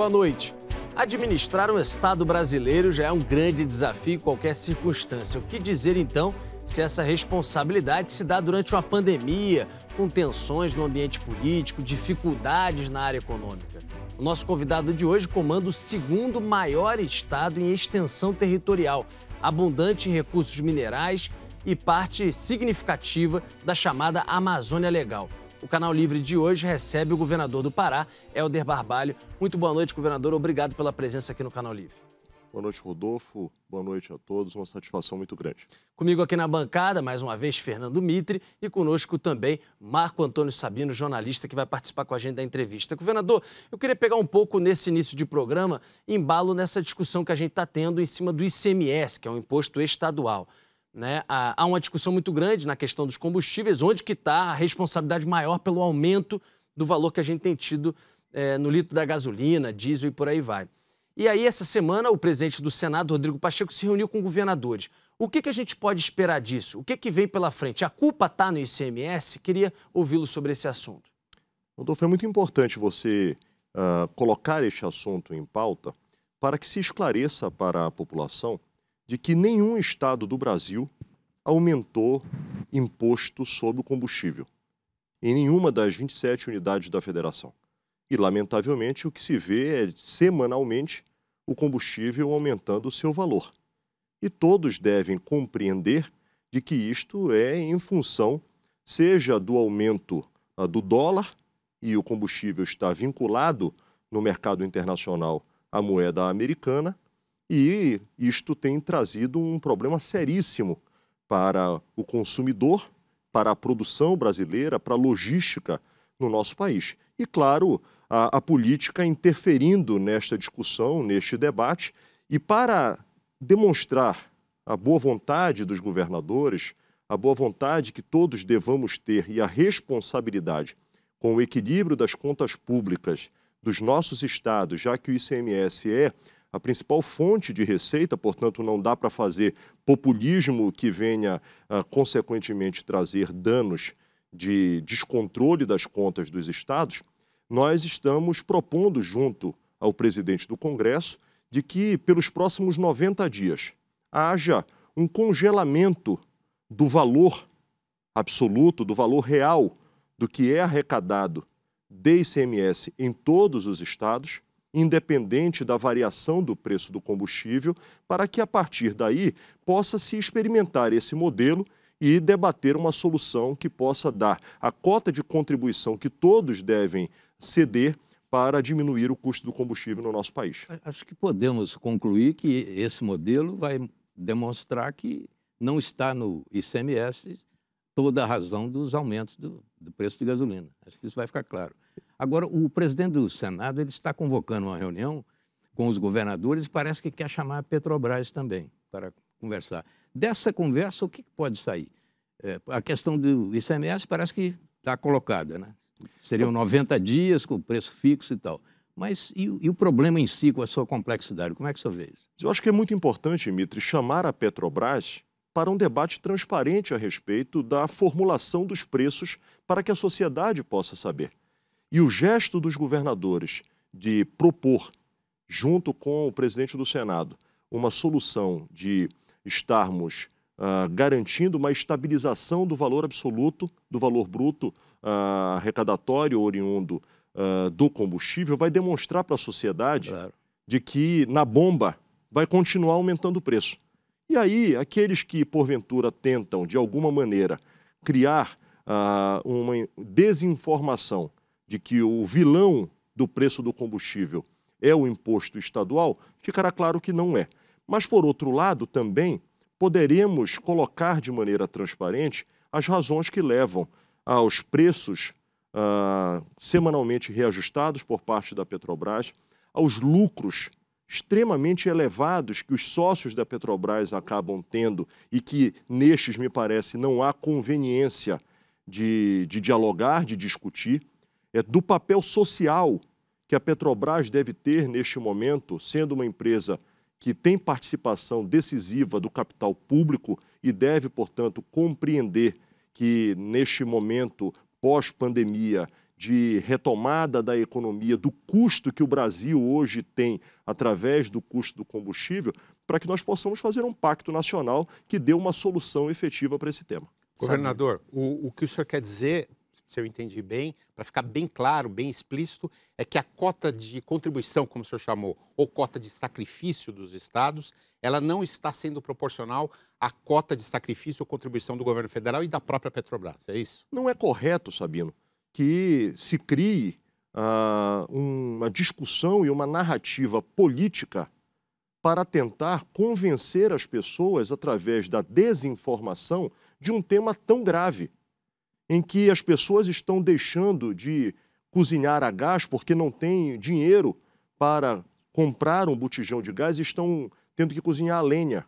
boa noite. Administrar o Estado brasileiro já é um grande desafio em qualquer circunstância. O que dizer então se essa responsabilidade se dá durante uma pandemia, com tensões no ambiente político, dificuldades na área econômica? O nosso convidado de hoje comanda o segundo maior estado em extensão territorial, abundante em recursos minerais e parte significativa da chamada Amazônia Legal. O Canal Livre de hoje recebe o governador do Pará, Helder Barbalho. Muito boa noite, governador. Obrigado pela presença aqui no Canal Livre. Boa noite, Rodolfo. Boa noite a todos. Uma satisfação muito grande. Comigo aqui na bancada, mais uma vez, Fernando Mitre e conosco também Marco Antônio Sabino, jornalista que vai participar com a gente da entrevista. Governador, eu queria pegar um pouco nesse início de programa, embalo nessa discussão que a gente está tendo em cima do ICMS, que é um imposto estadual. Né? Há uma discussão muito grande na questão dos combustíveis, onde que está a responsabilidade maior pelo aumento do valor que a gente tem tido é, no litro da gasolina, diesel e por aí vai. E aí, essa semana, o presidente do Senado, Rodrigo Pacheco, se reuniu com governadores. O que, que a gente pode esperar disso? O que, que vem pela frente? A culpa está no ICMS? Queria ouvi-lo sobre esse assunto. Rodolfo, é muito importante você uh, colocar este assunto em pauta para que se esclareça para a população de que nenhum estado do Brasil aumentou imposto sobre o combustível em nenhuma das 27 unidades da federação. E, lamentavelmente, o que se vê é semanalmente o combustível aumentando o seu valor. E todos devem compreender de que isto é em função, seja do aumento uh, do dólar, e o combustível está vinculado no mercado internacional à moeda americana, e isto tem trazido um problema seríssimo para o consumidor, para a produção brasileira, para a logística no nosso país. E, claro, a, a política interferindo nesta discussão, neste debate, e para demonstrar a boa vontade dos governadores, a boa vontade que todos devamos ter e a responsabilidade com o equilíbrio das contas públicas dos nossos estados, já que o ICMS é a principal fonte de receita, portanto, não dá para fazer populismo que venha, uh, consequentemente, trazer danos de descontrole das contas dos estados, nós estamos propondo, junto ao presidente do Congresso, de que, pelos próximos 90 dias, haja um congelamento do valor absoluto, do valor real do que é arrecadado de ICMS em todos os estados independente da variação do preço do combustível, para que a partir daí possa se experimentar esse modelo e debater uma solução que possa dar a cota de contribuição que todos devem ceder para diminuir o custo do combustível no nosso país. Acho que podemos concluir que esse modelo vai demonstrar que não está no ICMS toda a razão dos aumentos do, do preço de gasolina. Acho que isso vai ficar claro. Agora, o presidente do Senado ele está convocando uma reunião com os governadores e parece que quer chamar a Petrobras também para conversar. Dessa conversa, o que pode sair? É, a questão do ICMS parece que está colocada, né? Seriam 90 dias com preço fixo e tal. Mas e, e, o problema em si, com a sua complexidade? Como é que você vê isso? Eu acho que é muito importante, Mitre, chamar a Petrobras para um debate transparente a respeito da formulação dos preços para que a sociedade possa saber. E o gesto dos governadores de propor, junto com o presidente do Senado, uma solução de estarmos uh, garantindo uma estabilização do valor absoluto, do valor bruto uh, arrecadatório oriundo uh, do combustível, vai demonstrar para a sociedade claro. de que na bomba vai continuar aumentando o preço. E aí, aqueles que porventura tentam, de alguma maneira, criar uma desinformação de que o vilão do preço do combustível é o imposto estadual, ficará claro que não é. Mas, por outro lado, também poderemos colocar de maneira transparente as razões que levam aos preços ah, semanalmente reajustados por parte da Petrobras, aos lucros extremamente elevados que os sócios da Petrobras acabam tendo e que nestes, me parece, não há conveniência de, de dialogar, de discutir é, do papel social que a Petrobras deve ter neste momento, sendo uma empresa que tem participação decisiva do capital público e deve, portanto, compreender que neste momento pós-pandemia de retomada da economia, do custo que o Brasil hoje tem através do custo do combustível, para que nós possamos fazer um pacto nacional que dê uma solução efetiva para esse tema. Governador, o, o que o senhor quer dizer se eu entendi bem, para ficar bem claro, bem explícito, é que a cota hum. de contribuição, como o senhor chamou, ou cota de sacrifício dos estados, ela não está sendo proporcional à cota de sacrifício ou contribuição do governo federal e da própria Petrobras, é isso? Não é correto, Sabino, que se crie uh, uma discussão e uma narrativa política para tentar convencer as pessoas através da desinformação de um tema tão grave em que as pessoas estão deixando de cozinhar a gás porque não têm dinheiro para comprar um botijão de gás e estão tendo que cozinhar a lenha.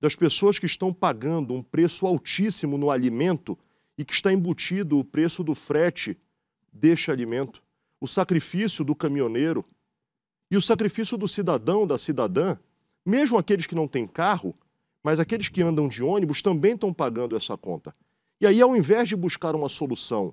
Das pessoas que estão pagando um preço altíssimo no alimento e que está embutido o preço do frete deste alimento, o sacrifício do caminhoneiro e o sacrifício do cidadão, da cidadã, mesmo aqueles que não têm carro, mas aqueles que andam de ônibus também estão pagando essa conta. E aí, ao invés de buscar uma solução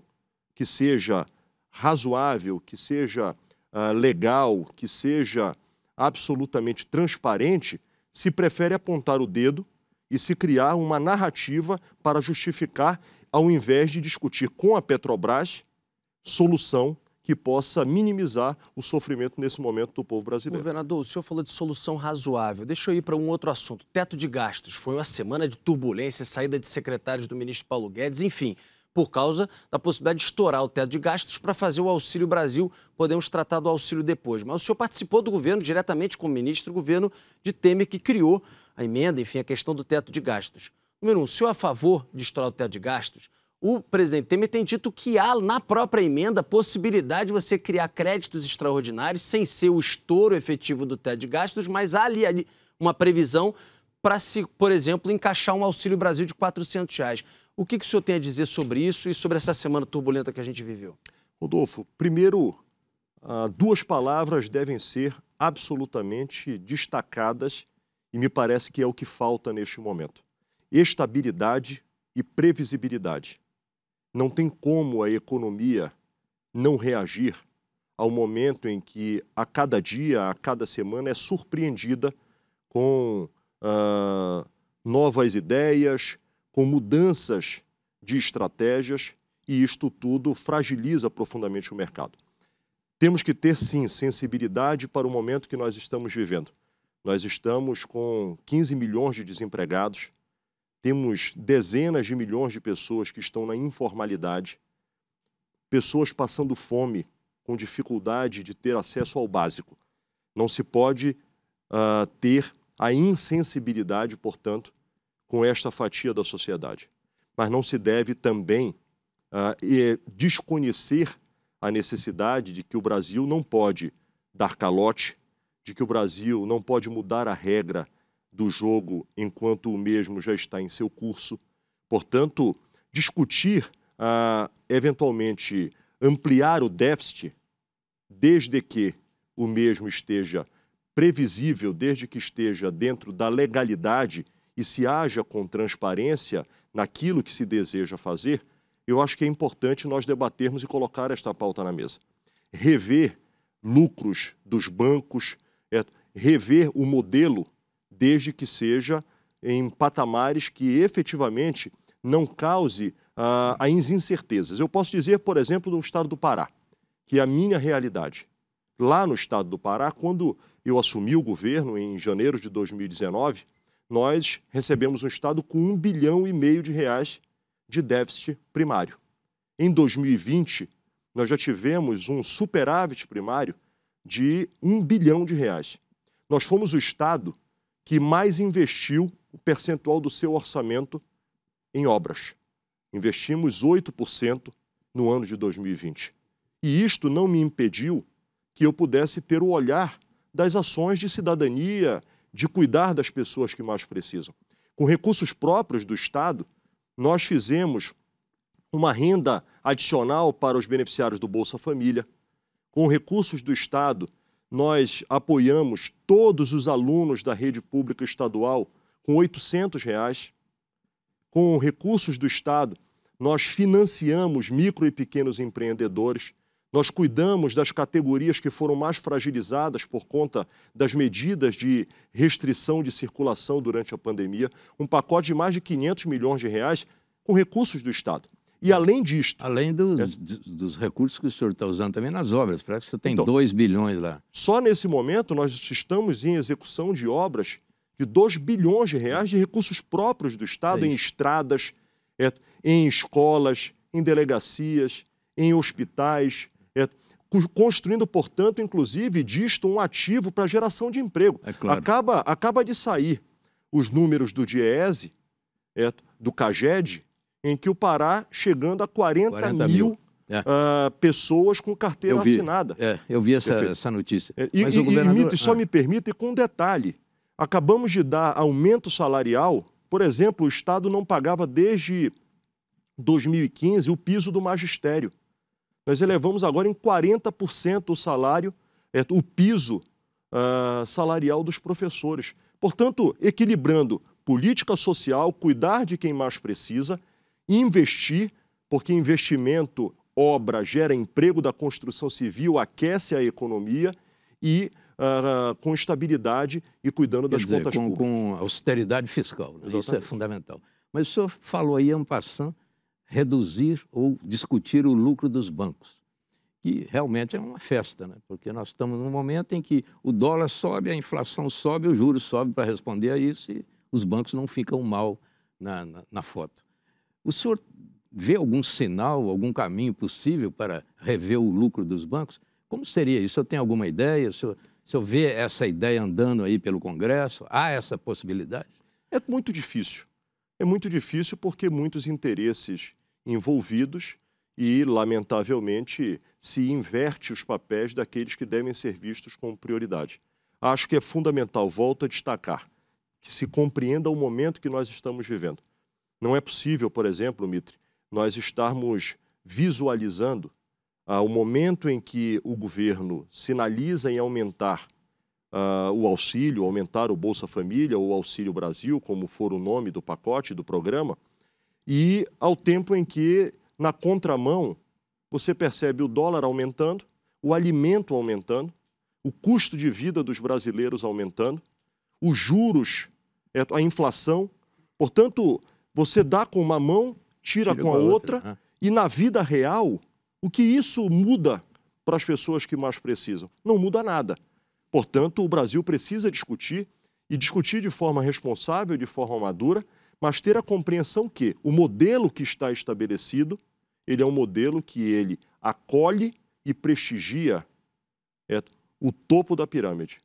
que seja razoável, que seja uh, legal, que seja absolutamente transparente, se prefere apontar o dedo e se criar uma narrativa para justificar, ao invés de discutir com a Petrobras solução que possa minimizar o sofrimento nesse momento do povo brasileiro. Governador, o senhor falou de solução razoável. Deixa eu ir para um outro assunto. Teto de gastos. Foi uma semana de turbulência, saída de secretários do ministro Paulo Guedes, enfim por causa da possibilidade de estourar o teto de gastos para fazer o Auxílio Brasil. Podemos tratar do auxílio depois. Mas o senhor participou do governo diretamente com o ministro do governo de Temer, que criou a emenda, enfim, a questão do teto de gastos. Número um, o senhor é a favor de estourar o teto de gastos? O presidente Temer tem dito que há na própria emenda possibilidade de você criar créditos extraordinários sem ser o estouro efetivo do teto de gastos, mas há ali, ali uma previsão para se, por exemplo, encaixar um Auxílio Brasil de R$ 400. Reais. O que, que o senhor tem a dizer sobre isso e sobre essa semana turbulenta que a gente viveu? Rodolfo, primeiro, ah, duas palavras devem ser absolutamente destacadas e me parece que é o que falta neste momento: estabilidade e previsibilidade. Não tem como a economia não reagir ao momento em que a cada dia, a cada semana é surpreendida com uh, novas ideias, com mudanças de estratégias e isto tudo fragiliza profundamente o mercado. Temos que ter, sim, sensibilidade para o momento que nós estamos vivendo. Nós estamos com 15 milhões de desempregados, temos dezenas de milhões de pessoas que estão na informalidade, pessoas passando fome, com dificuldade de ter acesso ao básico. Não se pode uh, ter a insensibilidade, portanto, com esta fatia da sociedade. Mas não se deve também uh, desconhecer a necessidade de que o Brasil não pode dar calote, de que o Brasil não pode mudar a regra do jogo enquanto o mesmo já está em seu curso. Portanto, discutir, ah, eventualmente, ampliar o déficit, desde que o mesmo esteja previsível, desde que esteja dentro da legalidade e se haja com transparência naquilo que se deseja fazer, eu acho que é importante nós debatermos e colocar esta pauta na mesa. Rever lucros dos bancos, é, rever o modelo desde que seja em patamares que efetivamente não cause uh, as incertezas. Eu posso dizer, por exemplo, no estado do Pará, que é a minha realidade. Lá no estado do Pará, quando eu assumi o governo em janeiro de 2019, nós recebemos um estado com um bilhão e meio de reais de déficit primário. Em 2020, nós já tivemos um superávit primário de um bilhão de reais. Nós fomos o estado que mais investiu o percentual do seu orçamento em obras. Investimos 8% no ano de 2020. E isto não me impediu que eu pudesse ter o olhar das ações de cidadania, de cuidar das pessoas que mais precisam. Com recursos próprios do Estado, nós fizemos uma renda adicional para os beneficiários do Bolsa Família. Com recursos do Estado, nós apoiamos todos os alunos da rede pública estadual com R$ reais. Com recursos do Estado, nós financiamos micro e pequenos empreendedores, nós cuidamos das categorias que foram mais fragilizadas por conta das medidas de restrição de circulação durante a pandemia, um pacote de mais de 500 milhões de reais com recursos do Estado. E além disto. Além do, é, dos recursos que o senhor está usando também nas obras, parece que você tem então, 2 bilhões lá. Só nesse momento nós estamos em execução de obras de 2 bilhões de reais de recursos próprios do Estado é em estradas, é, em escolas, em delegacias, em hospitais, é, construindo, portanto, inclusive disto um ativo para geração de emprego. É claro. acaba, acaba de sair os números do DIEESE, é, do CAGED, em que o Pará chegando a 40, 40 mil, mil. Ah, é. Uh, pessoas com carteira eu vi, assinada. É, eu vi essa, essa notícia. É, e, Mas e, o governador... e, só ah. me permita, e com um detalhe, acabamos de dar aumento salarial, por exemplo, o Estado não pagava desde 2015 o piso do magistério. Nós elevamos agora em 40% o salário, é, o piso uh, salarial dos professores. Portanto, equilibrando política social, cuidar de quem mais precisa investir, porque investimento, obra, gera emprego da construção civil, aquece a economia e Uh, com estabilidade e cuidando das dizer, contas com, públicas. Com austeridade fiscal, né? isso é fundamental. Mas o senhor falou aí, Ampassan, reduzir ou discutir o lucro dos bancos, que realmente é uma festa, né? porque nós estamos num momento em que o dólar sobe, a inflação sobe, o juros sobe para responder a isso e os bancos não ficam mal na, na, na foto. O senhor vê algum sinal, algum caminho possível para rever o lucro dos bancos? Como seria isso? O senhor tem alguma ideia? O senhor, o senhor vê essa ideia andando aí pelo Congresso? Há essa possibilidade? É muito difícil. É muito difícil porque muitos interesses envolvidos e, lamentavelmente, se inverte os papéis daqueles que devem ser vistos com prioridade. Acho que é fundamental, volto a destacar, que se compreenda o momento que nós estamos vivendo. Não é possível, por exemplo, Mitre, nós estarmos visualizando ah, o momento em que o governo sinaliza em aumentar ah, o auxílio, aumentar o Bolsa Família ou Auxílio Brasil, como for o nome do pacote, do programa, e ao tempo em que, na contramão, você percebe o dólar aumentando, o alimento aumentando, o custo de vida dos brasileiros aumentando, os juros, é, a inflação. Portanto, você dá com uma mão, tira, tira com a outra, outra. Ah. e na vida real, o que isso muda para as pessoas que mais precisam? Não muda nada. Portanto, o Brasil precisa discutir e discutir de forma responsável, de forma madura, mas ter a compreensão que o modelo que está estabelecido, ele é um modelo que ele acolhe e prestigia é, o topo da pirâmide.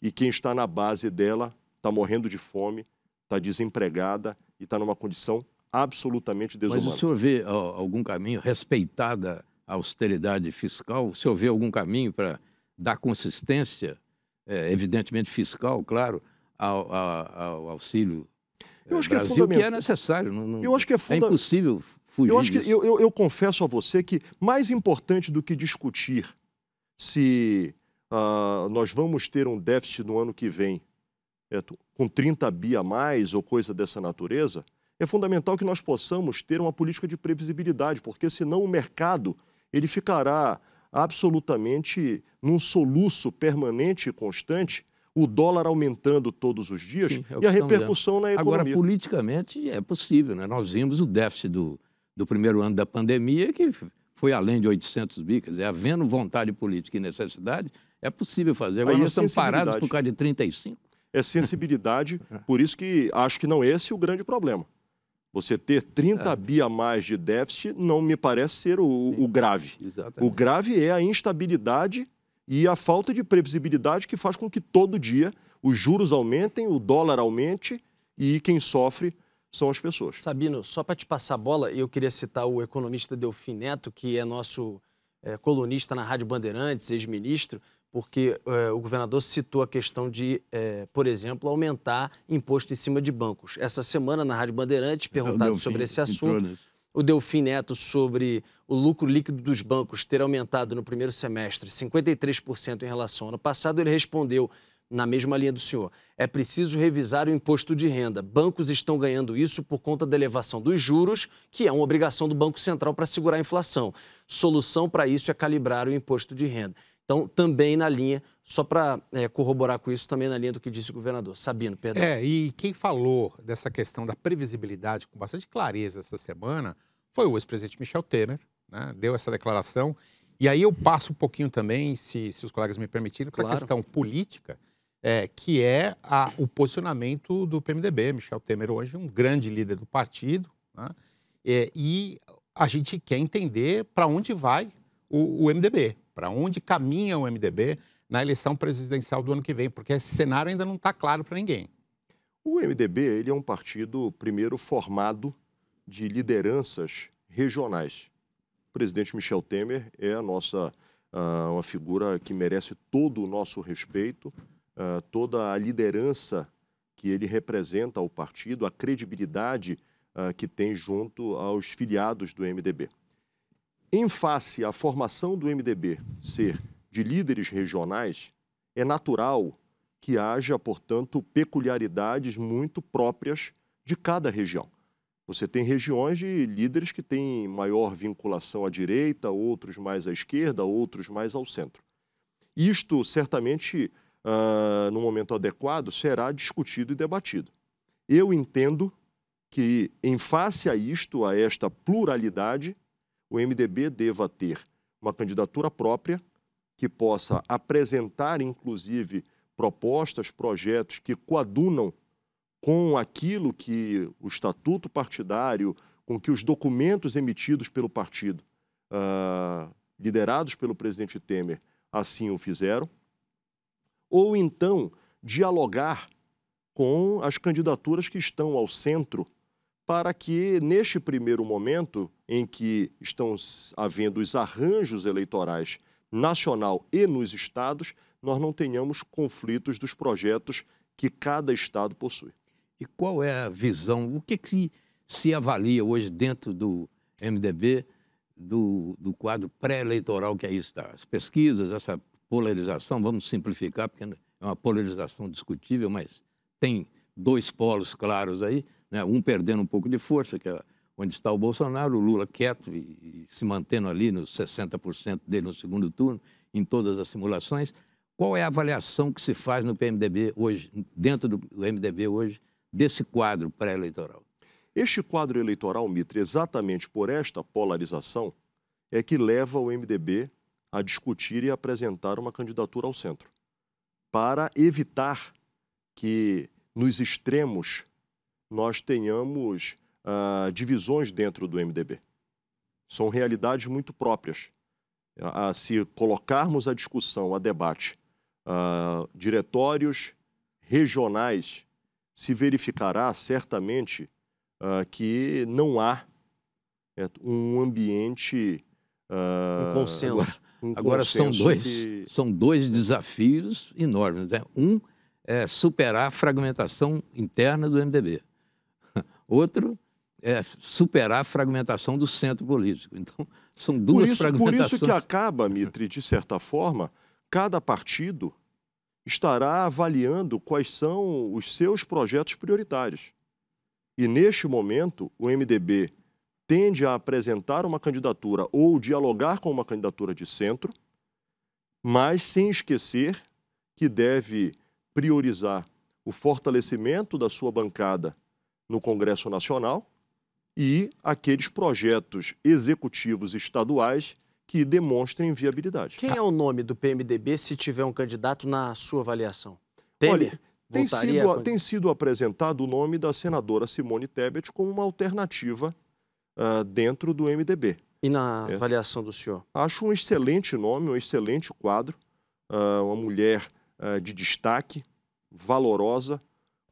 E quem está na base dela está morrendo de fome, está desempregada, e está numa condição absolutamente desumana. Mas o senhor vê ó, algum caminho, respeitada a austeridade fiscal, o senhor vê algum caminho para dar consistência, é, evidentemente fiscal, claro, ao, ao, ao auxílio eu é, acho é Brasil, que é fundamental. que é necessário. Não, não... Eu acho que é, funda... é impossível fugir eu, acho que, eu, eu, eu, confesso a você que mais importante do que discutir se uh, nós vamos ter um déficit no ano que vem é, com 30 bi a mais ou coisa dessa natureza, é fundamental que nós possamos ter uma política de previsibilidade, porque senão o mercado ele ficará absolutamente num soluço permanente e constante, o dólar aumentando todos os dias Sim, é e a repercussão na economia. Agora, politicamente é possível, né? Nós vimos o déficit do, do primeiro ano da pandemia que foi além de 800 bi, quer dizer, havendo vontade política e necessidade, é possível fazer. Agora Aí é nós estamos parados por causa de 35 é sensibilidade. É. Por isso que acho que não é esse o grande problema. Você ter 30 é. bi a mais de déficit não me parece ser o, o grave. Exatamente. O grave é a instabilidade e a falta de previsibilidade que faz com que todo dia os juros aumentem, o dólar aumente e quem sofre são as pessoas. Sabino, só para te passar a bola, eu queria citar o economista Delfim Neto, que é nosso é, colunista na Rádio Bandeirantes, ex-ministro porque é, o governador citou a questão de, é, por exemplo, aumentar imposto em cima de bancos. Essa semana, na Rádio Bandeirantes, perguntado sobre esse assunto, o Delfim Neto sobre o lucro líquido dos bancos ter aumentado no primeiro semestre 53% em relação ao ano passado, ele respondeu na mesma linha do senhor. É preciso revisar o imposto de renda. Bancos estão ganhando isso por conta da elevação dos juros, que é uma obrigação do Banco Central para segurar a inflação. Solução para isso é calibrar o imposto de renda. Então, também na linha, só para é, corroborar com isso, também na linha do que disse o governador. Sabino, perdão. É, e quem falou dessa questão da previsibilidade com bastante clareza essa semana foi o ex-presidente Michel Temer, né? deu essa declaração. E aí eu passo um pouquinho também, se, se os colegas me permitirem, para a claro. questão política, é, que é a, o posicionamento do PMDB. Michel Temer hoje um grande líder do partido, né? é, e a gente quer entender para onde vai o, o MDB, para onde caminha o MDB na eleição presidencial do ano que vem, porque esse cenário ainda não está claro para ninguém. O MDB ele é um partido, primeiro, formado de lideranças regionais. O presidente Michel Temer é a nossa, uh, uma figura que merece todo o nosso respeito, uh, toda a liderança que ele representa ao partido, a credibilidade uh, que tem junto aos filiados do MDB. Em face à formação do MDB ser de líderes regionais, é natural que haja, portanto, peculiaridades muito próprias de cada região. Você tem regiões de líderes que têm maior vinculação à direita, outros mais à esquerda, outros mais ao centro. Isto, certamente, uh, no momento adequado, será discutido e debatido. Eu entendo que, em face a isto, a esta pluralidade, o MDB deva ter uma candidatura própria, que possa apresentar, inclusive, propostas, projetos que coadunam com aquilo que o estatuto partidário, com que os documentos emitidos pelo partido, uh, liderados pelo presidente Temer, assim o fizeram, ou então dialogar com as candidaturas que estão ao centro, para que, neste primeiro momento, em que estão havendo os arranjos eleitorais nacional e nos estados, nós não tenhamos conflitos dos projetos que cada estado possui. E qual é a visão, o que, que se avalia hoje dentro do MDB do, do quadro pré-eleitoral que aí é está? As pesquisas, essa polarização, vamos simplificar, porque é uma polarização discutível, mas tem dois polos claros aí, né? um perdendo um pouco de força, que é onde está o Bolsonaro, o Lula quieto e, e se mantendo ali nos 60% dele no segundo turno, em todas as simulações. Qual é a avaliação que se faz no PMDB hoje, dentro do MDB hoje, desse quadro pré-eleitoral? Este quadro eleitoral, Mitre, exatamente por esta polarização, é que leva o MDB a discutir e apresentar uma candidatura ao centro, para evitar que nos extremos nós tenhamos uh, divisões dentro do MDB. São realidades muito próprias. Uh, se colocarmos a discussão, a debate, uh, diretórios regionais, se verificará certamente ah, que não há é, um ambiente. um consenso. Um Agora são dois, que... são dois desafios enormes. Né? Um é superar a fragmentação interna do MDB. Outro é superar a fragmentação do centro político. Então, são duas por isso, fragmentações. Por isso que acaba, Mitri, de certa forma, cada partido estará avaliando quais são os seus projetos prioritários. E neste momento, o MDB tende a apresentar uma candidatura ou dialogar com uma candidatura de centro, mas sem esquecer que deve priorizar o fortalecimento da sua bancada no Congresso Nacional e aqueles projetos executivos estaduais que demonstrem viabilidade. Quem é o nome do PMDB se tiver um candidato na sua avaliação? Temer? Olha, tem sido, a... tem sido, apresentado o nome da senadora Simone Tebet como uma alternativa uh, dentro do MDB. E na é. avaliação do senhor? Acho um excelente nome, um excelente quadro. Uh, uma mulher uh, de destaque, valorosa,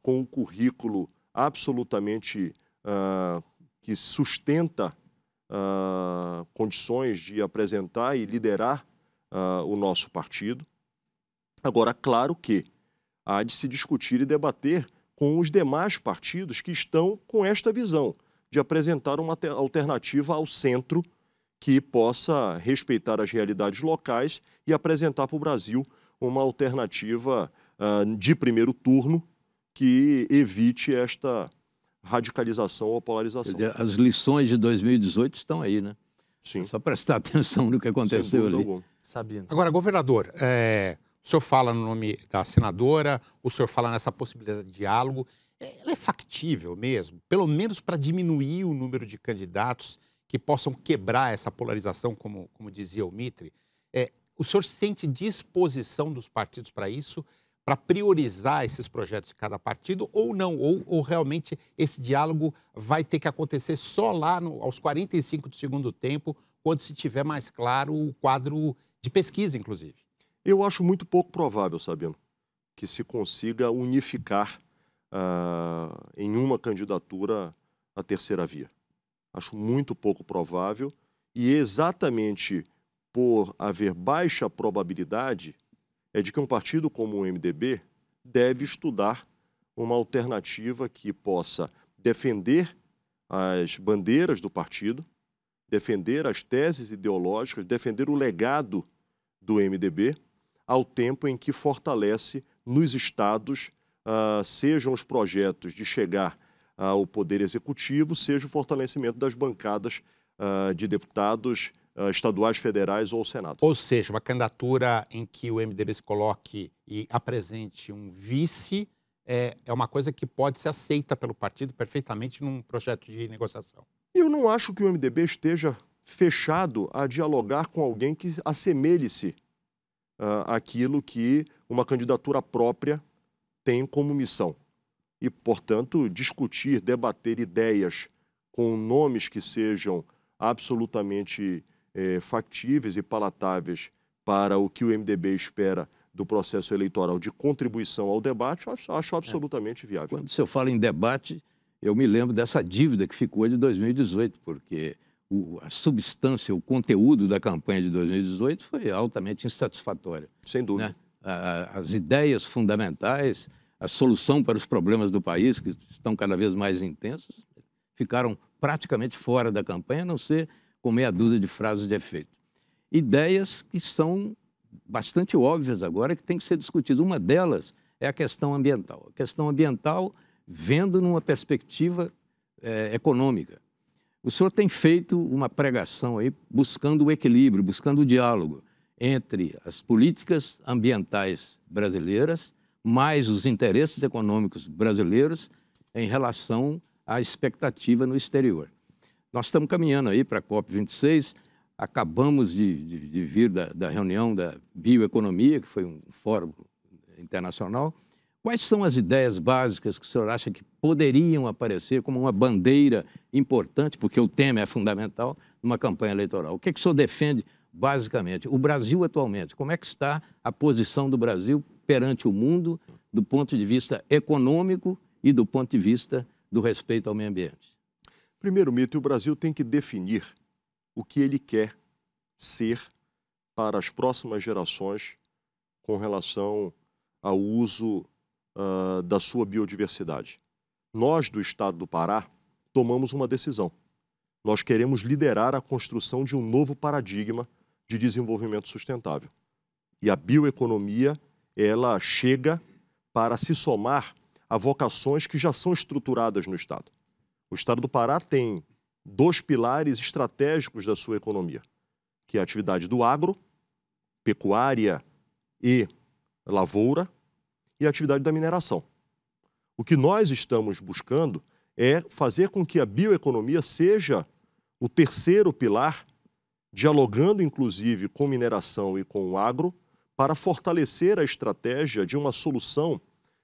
com um currículo absolutamente uh, que sustenta uh, condições de apresentar e liderar uh, o nosso partido. Agora, claro que há de se discutir e debater com os demais partidos que estão com esta visão de apresentar uma alternativa ao centro que possa respeitar as realidades locais e apresentar para o Brasil uma alternativa uh, de primeiro turno que evite esta radicalização ou polarização. Dizer, as lições de 2018 estão aí, né? Sim. só prestar atenção no que aconteceu ali. Sabino. Agora, governador, é, o senhor fala no nome da senadora, o senhor fala nessa possibilidade de diálogo. É, ela é factível mesmo, pelo menos para diminuir o número de candidatos que possam quebrar essa polarização, como, como dizia o Mitre. É, o senhor sente disposição dos partidos para isso? para priorizar esses projetos de cada partido ou não? Ou, ou, realmente esse diálogo vai ter que acontecer só lá no, aos 45 do segundo tempo, quando se tiver mais claro o quadro de pesquisa, inclusive? Eu acho muito pouco provável, Sabino, que se consiga unificar uh, em uma candidatura a terceira via. Acho muito pouco provável e exatamente por haver baixa probabilidade é de que um partido como o MDB deve estudar uma alternativa que possa defender as bandeiras do partido, defender as teses ideológicas, defender o legado do MDB, ao tempo em que fortalece nos estados, uh, sejam os projetos de chegar ao poder executivo, seja o fortalecimento das bancadas uh, de deputados eh, estaduais, federais ou Senado. Ou seja, uma candidatura em que o MDB se coloque e apresente um vice é, é uma coisa que pode ser aceita pelo partido perfeitamente num projeto de negociação. Eu não acho que o MDB esteja fechado a dialogar com alguém que assemelhe-se uh, àquilo que uma candidatura própria tem como missão. E, portanto, discutir, debater ideias com nomes que sejam absolutamente é, factíveis e palatáveis para o que o MDB espera do processo eleitoral de contribuição ao debate, acho, acho é. absolutamente viável. Quando você fala em debate, eu me lembro dessa dívida que ficou de 2018, porque o, a substância, o conteúdo da campanha de 2018 foi altamente insatisfatória. Sem dúvida. Né? as ideias fundamentais, a solução para os problemas do país, que estão cada vez mais intensos, ficaram praticamente fora da campanha, a não ser com meia dúzia de frases de efeito. Ideias que são bastante óbvias agora, que têm que ser discutidas. Uma delas é a questão ambiental. A questão ambiental, vendo numa perspectiva é, econômica. O senhor tem feito uma pregação aí buscando o equilíbrio, buscando o diálogo entre as políticas ambientais brasileiras mais os interesses econômicos brasileiros em relação à expectativa no exterior. Nós estamos caminhando aí para a COP26, acabamos de, de, de vir da, da, reunião da bioeconomia, que foi um fórum internacional. Quais são as ideias básicas que o senhor acha que poderiam aparecer como uma bandeira importante, porque o tema é fundamental, numa campanha eleitoral? O que, é que o senhor defende basicamente? O Brasil atualmente, como é que está a posição do Brasil perante o mundo do ponto de vista econômico e do ponto de vista do respeito ao meio ambiente? Primeiro mito, o Brasil tem que definir o que ele quer ser para as próximas gerações com relação ao uso uh, da sua biodiversidade. Nós, do estado do Pará, tomamos uma decisão. Nós queremos liderar a construção de um novo paradigma de desenvolvimento sustentável. E a bioeconomia, ela chega para se somar a vocações que já são estruturadas no estado. O estado do Pará tem dois pilares estratégicos da sua economia, que é a atividade do agro, pecuária e lavoura, e a atividade da mineração. O que nós estamos buscando é fazer com que a bioeconomia seja o terceiro pilar, dialogando inclusive com mineração e com o agro, para fortalecer a estratégia de uma solução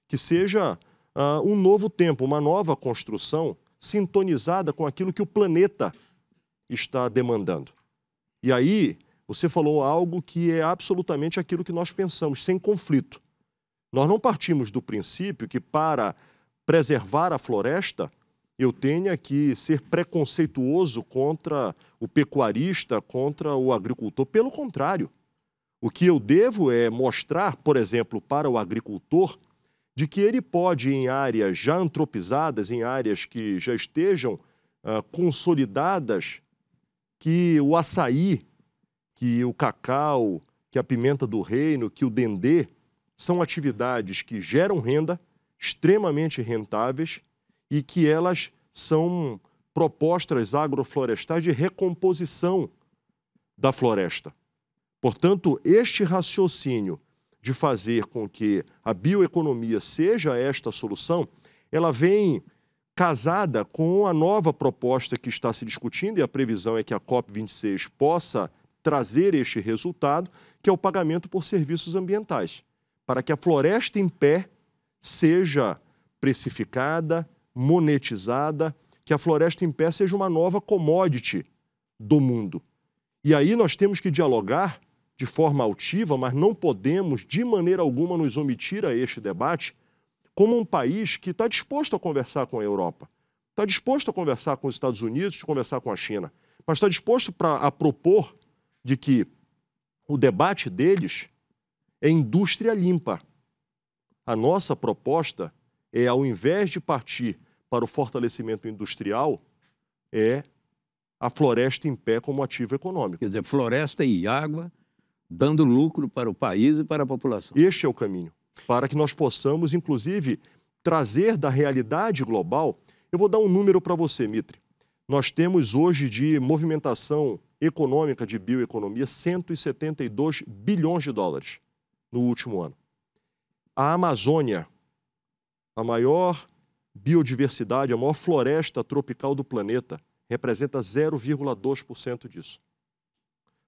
que seja uh, um novo tempo, uma nova construção sintonizada com aquilo que o planeta está demandando. E aí, você falou algo que é absolutamente aquilo que nós pensamos, sem conflito. Nós não partimos do princípio que para preservar a floresta, eu tenha que ser preconceituoso contra o pecuarista, contra o agricultor. Pelo contrário, o que eu devo é mostrar, por exemplo, para o agricultor de que ele pode, em áreas já antropizadas, em áreas que já estejam uh, consolidadas, que o açaí, que o cacau, que a pimenta do reino, que o dendê, são atividades que geram renda, extremamente rentáveis, e que elas são propostas agroflorestais de recomposição da floresta. Portanto, este raciocínio de fazer com que a bioeconomia seja esta solução, ela vem casada com a nova proposta que está se discutindo e a previsão é que a COP26 possa trazer este resultado, que é o pagamento por serviços ambientais, para que a floresta em pé seja precificada, monetizada, que a floresta em pé seja uma nova commodity do mundo. E aí nós temos que dialogar de forma altiva, mas não podemos de maneira alguma nos omitir a este debate como um país que está disposto a conversar com a Europa, está disposto a conversar com os Estados Unidos, conversar com a China, mas está disposto pra, a propor de que o debate deles é indústria limpa. A nossa proposta é, ao invés de partir para o fortalecimento industrial, é a floresta em pé como ativo econômico. Quer dizer, floresta e água dando lucro para o país e para a população. Este é o caminho, para que nós possamos, inclusive, trazer da realidade global. Eu vou dar um número para você, Mitre. Nós temos hoje de movimentação econômica de bioeconomia 172 bilhões de dólares no último ano. A Amazônia, a maior biodiversidade, a maior floresta tropical do planeta, representa 0,2% disso.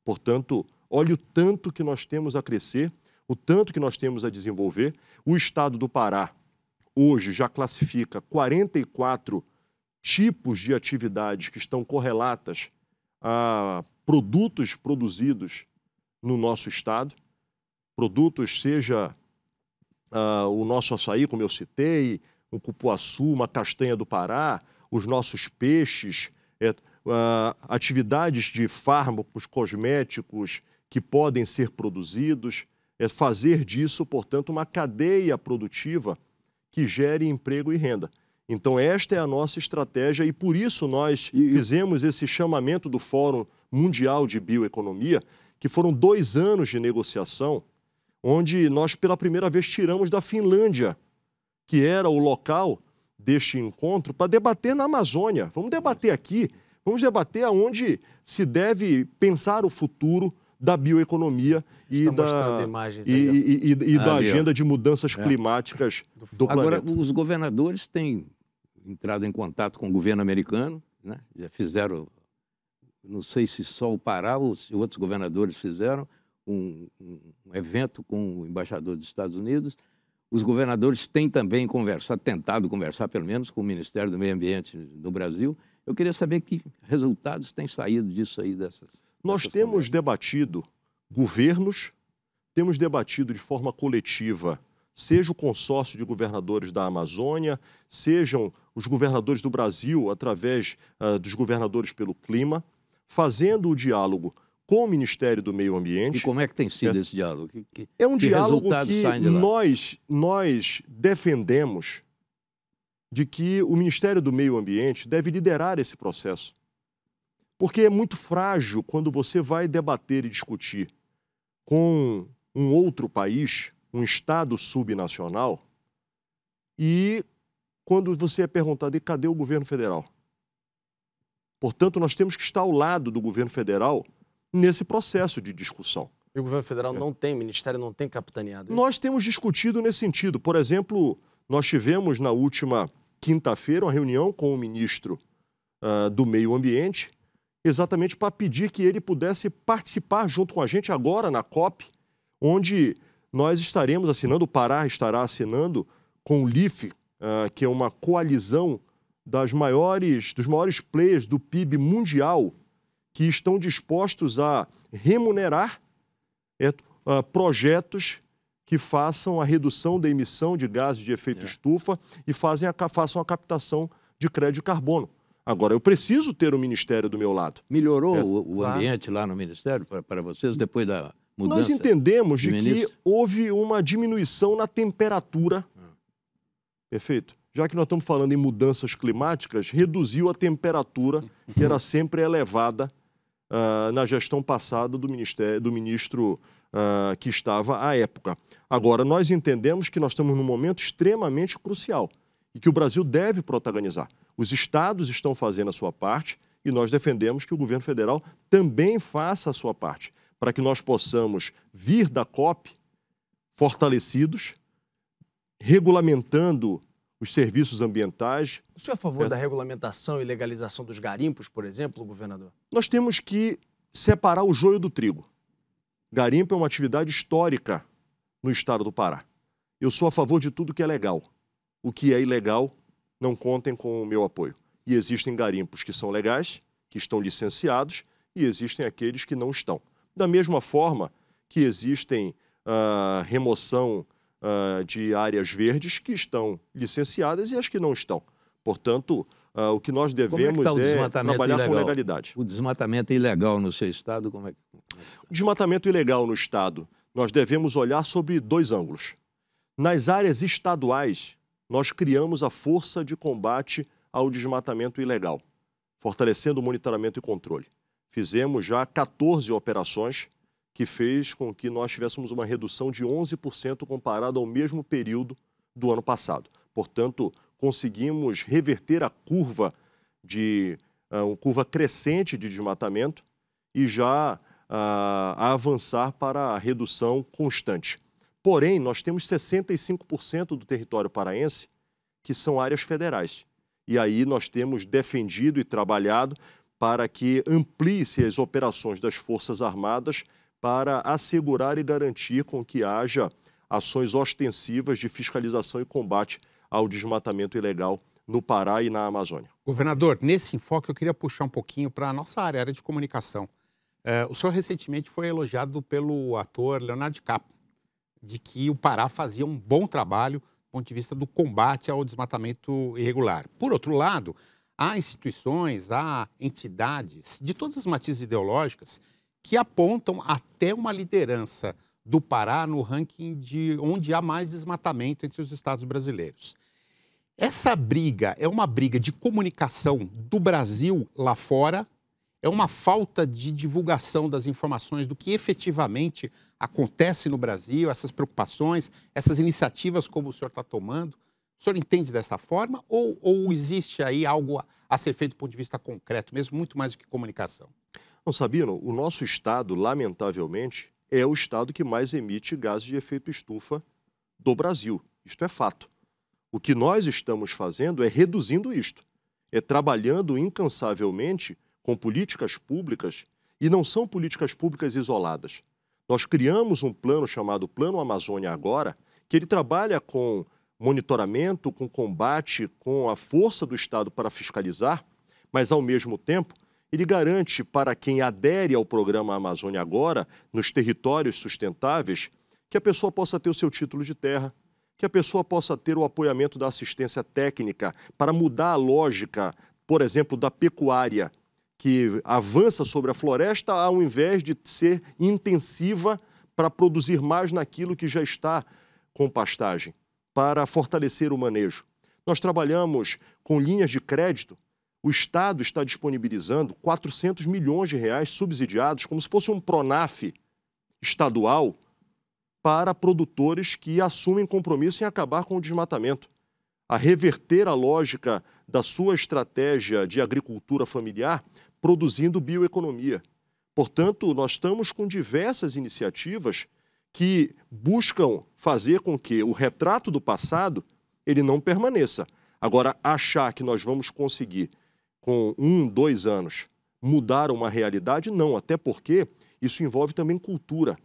Portanto, Olha o tanto que nós temos a crescer, o tanto que nós temos a desenvolver. O estado do Pará hoje já classifica 44 tipos de atividades que estão correlatas a produtos produzidos no nosso estado. Produtos, seja uh, o nosso açaí, como eu citei, um cupuaçu, uma castanha do Pará, os nossos peixes, é, uh, atividades de fármacos, cosméticos, que podem ser produzidos, é fazer disso, portanto, uma cadeia produtiva que gere emprego e renda. Então, esta é a nossa estratégia e por isso nós fizemos esse chamamento do Fórum Mundial de Bioeconomia, que foram dois anos de negociação, onde nós pela primeira vez tiramos da Finlândia, que era o local deste encontro, para debater na Amazônia. Vamos debater aqui, vamos debater aonde se deve pensar o futuro da bioeconomia e Estão da, imagens e, e, e, ah, da agenda de mudanças é. climáticas do, Agora, planeta. os governadores têm entrado em contato com o governo americano, né? já fizeram, não sei se só o Pará ou se outros governadores fizeram, um, um, evento com o embaixador dos Estados Unidos. Os governadores têm também conversado, tentado conversar, pelo menos, com o Ministério do Meio Ambiente do Brasil. Eu queria saber que resultados têm saído disso aí, dessas nós temos debatido governos, temos debatido de forma coletiva, seja o consórcio de governadores da Amazônia, sejam os governadores do Brasil através uh, dos governadores pelo clima, fazendo o diálogo com o Ministério do Meio Ambiente. E como é que tem sido é, esse diálogo? Que, que, é um que diálogo que nós, nós defendemos de que o Ministério do Meio Ambiente deve liderar esse processo. Porque é muito frágil quando você vai debater e discutir com um outro país, um Estado subnacional, e quando você é perguntado, e cadê o governo federal? Portanto, nós temos que estar ao lado do governo federal nesse processo de discussão. E o governo federal é. não tem, o ministério não tem capitaneado? Nós temos discutido nesse sentido. Por exemplo, nós tivemos na última quinta-feira uma reunião com o ministro uh, do Meio Ambiente exatamente para pedir que ele pudesse participar junto com a gente agora na COP, onde nós estaremos assinando, o Pará estará assinando com o LIFE, uh, ah, que é uma coalizão das maiores, dos maiores players do PIB mundial que estão dispostos a remunerar é, uh, projetos que façam a redução da emissão de gases de efeito é. estufa e fazem a, façam a captação de crédito carbono. Agora, eu preciso ter o Ministério do meu lado. Melhorou é. o, o, ambiente lá no Ministério para, para vocês depois da mudança? Nós entendemos de, que houve uma diminuição na temperatura. Ah. Perfeito? Já que nós estamos falando em mudanças climáticas, reduziu a temperatura, que era sempre elevada uh, na gestão passada do, ministério, do ministro uh, que estava à época. Agora, nós entendemos que nós estamos num momento extremamente crucial e que o Brasil deve protagonizar. Os estados estão fazendo a sua parte e nós defendemos que o governo federal também faça a sua parte, para que nós possamos vir da COP fortalecidos, regulamentando os serviços ambientais. O senhor é a favor é... da regulamentação e legalização dos garimpos, por exemplo, governador? Nós temos que separar o joio do trigo. Garimpo é uma atividade histórica no estado do Pará. Eu sou a favor de tudo que é legal o que é ilegal, não contem com o meu apoio. E existem garimpos que são legais, que estão licenciados, e existem aqueles que não estão. Da mesma forma que existem ah, remoção ah, de áreas verdes que estão licenciadas e as que não estão. Portanto, ah, o que nós devemos como é, que tá é trabalhar ilegal? com legalidade. O desmatamento é ilegal no seu estado, como é que. O é tá? desmatamento ilegal no estado, nós devemos olhar sobre dois ângulos. Nas áreas estaduais, nós criamos a Força de Combate ao Desmatamento Ilegal, fortalecendo o monitoramento e controle. Fizemos já 14 operações que fez com que nós tivéssemos uma redução de 11% comparado ao mesmo período do ano passado. Portanto, conseguimos reverter a curva de uh, curva crescente de desmatamento e já uh, avançar para a redução constante. Porém, nós temos 65% do território paraense que são áreas federais. E aí nós temos defendido e trabalhado para que amplie-se as operações das Forças Armadas para assegurar e garantir com que haja ações ostensivas de fiscalização e combate ao desmatamento ilegal no Pará e na Amazônia. Governador, nesse enfoque eu queria puxar um pouquinho para a nossa área, área de comunicação. É, o senhor recentemente foi elogiado pelo ator Leonardo DiCaprio de que o Pará fazia um bom trabalho do ponto de vista do combate ao desmatamento irregular. Por outro lado, há instituições, há entidades de todas as matizes ideológicas que apontam até uma liderança do Pará no ranking de onde há mais desmatamento entre os estados brasileiros. Essa briga é uma briga de comunicação do Brasil lá fora é uma falta de divulgação das informações do que efetivamente acontece no Brasil, essas preocupações, essas iniciativas como o senhor está tomando. O senhor entende dessa forma ou, ou existe aí algo a, a ser feito do ponto de vista concreto, mesmo muito mais do que comunicação? Não, Sabino, o nosso Estado, lamentavelmente, é o Estado que mais emite gases de efeito estufa do Brasil. Isto é fato. O que nós estamos fazendo é reduzindo isto, é trabalhando incansavelmente com políticas públicas, e não são políticas públicas isoladas. Nós criamos um plano chamado Plano Amazônia Agora, que ele trabalha com monitoramento, com combate, com a força do Estado para fiscalizar, mas ao mesmo tempo ele garante para quem adere ao programa Amazônia Agora, nos territórios sustentáveis, que a pessoa possa ter o seu título de terra, que a pessoa possa ter o apoiamento da assistência técnica para mudar a lógica, por exemplo, da pecuária, que avança sobre a floresta ao invés de ser intensiva para produzir mais naquilo que já está com pastagem, para fortalecer o manejo. Nós trabalhamos com linhas de crédito. O Estado está disponibilizando 400 milhões de reais subsidiados, como se fosse um PRONAF estadual, para produtores que assumem compromisso em acabar com o desmatamento, a reverter a lógica da sua estratégia de agricultura familiar produzindo bioeconomia. Portanto, nós estamos com diversas iniciativas que buscam fazer com que o retrato do passado ele não permaneça. Agora, achar que nós vamos conseguir, com um, dois anos, mudar uma realidade, não, até porque isso envolve também cultura.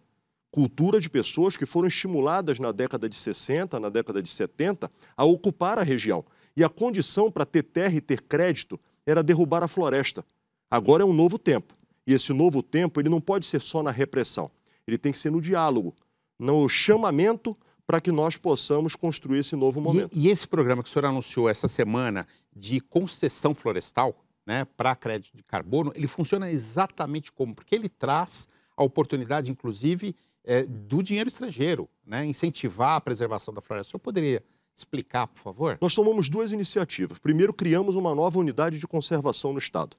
Cultura de pessoas que foram estimuladas na década de 60, na década de 70, a ocupar a região. E a condição para ter terra e ter crédito era derrubar a floresta. Agora é um novo tempo. E esse novo tempo, ele não pode ser só na repressão. Ele tem que ser no diálogo, no chamamento para que nós possamos construir esse novo momento. E, e, esse programa que o senhor anunciou essa semana de concessão florestal, né, para crédito de carbono, ele funciona exatamente como? Porque ele traz a oportunidade, inclusive, é, do dinheiro estrangeiro, né, incentivar a preservação da floresta. O senhor poderia explicar, por favor? Nós tomamos duas iniciativas. Primeiro, criamos uma nova unidade de conservação no Estado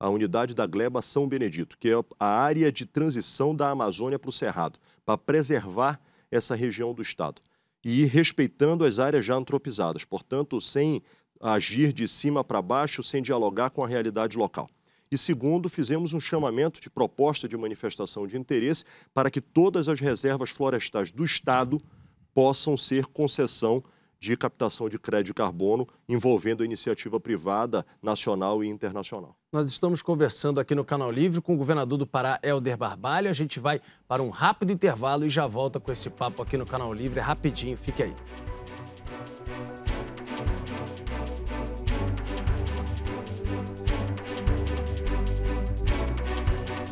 a unidade da Gleba São Benedito, que é a área de transição da Amazônia para o Cerrado, para preservar essa região do Estado e ir respeitando as áreas já antropizadas, portanto, sem agir de cima para baixo, sem dialogar com a realidade local. E segundo, fizemos um chamamento de proposta de manifestação de interesse para que todas as reservas florestais do Estado possam ser concessão de captação de crédito de carbono envolvendo a iniciativa privada nacional e internacional. Nós estamos conversando aqui no Canal Livre com o governador do Pará, Helder Barbalho. A gente vai para um rápido intervalo e já volta com esse papo aqui no Canal Livre é rapidinho. Fique aí.